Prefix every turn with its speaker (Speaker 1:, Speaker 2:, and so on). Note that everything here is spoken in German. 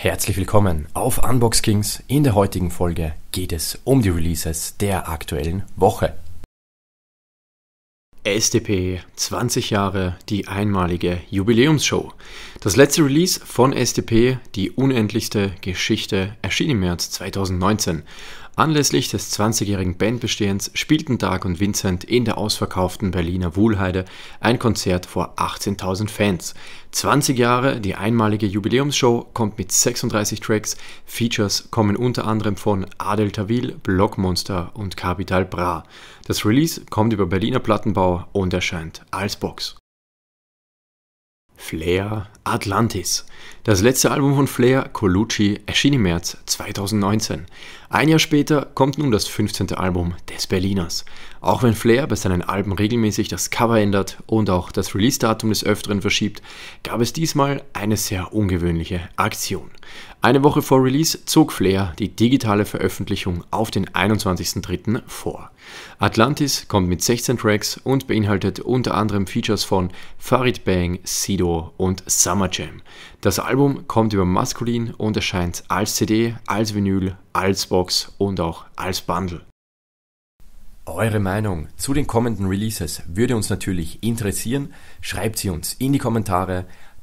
Speaker 1: Herzlich willkommen auf Unbox Kings. In der heutigen Folge geht es um die Releases der aktuellen Woche. SDP 20 Jahre die einmalige Jubiläumsshow. Das letzte Release von SDP, die unendlichste Geschichte, erschien im März 2019. Anlässlich des 20-jährigen Bandbestehens spielten Dark und Vincent in der ausverkauften Berliner Wuhlheide ein Konzert vor 18.000 Fans. 20 Jahre, die einmalige Jubiläumsshow kommt mit 36 Tracks. Features kommen unter anderem von Adel Tawil, Blockmonster und Capital Bra. Das Release kommt über Berliner Plattenbau und erscheint als Box. Flair Atlantis. Das letzte Album von Flair, Colucci, erschien im März 2019. Ein Jahr später kommt nun das 15. Album des Berliners. Auch wenn Flair bei seinen Alben regelmäßig das Cover ändert und auch das Release-Datum des Öfteren verschiebt, gab es diesmal eine sehr ungewöhnliche Aktion. Eine Woche vor Release zog Flair die digitale Veröffentlichung auf den 21.03. vor. Atlantis kommt mit 16 Tracks und beinhaltet unter anderem Features von Farid Bang, Sido und Summer Jam. Das Album Album kommt über Maskulin und erscheint als CD, als Vinyl, als Box und auch als Bundle. Eure Meinung zu den kommenden Releases würde uns natürlich interessieren. Schreibt sie uns in die Kommentare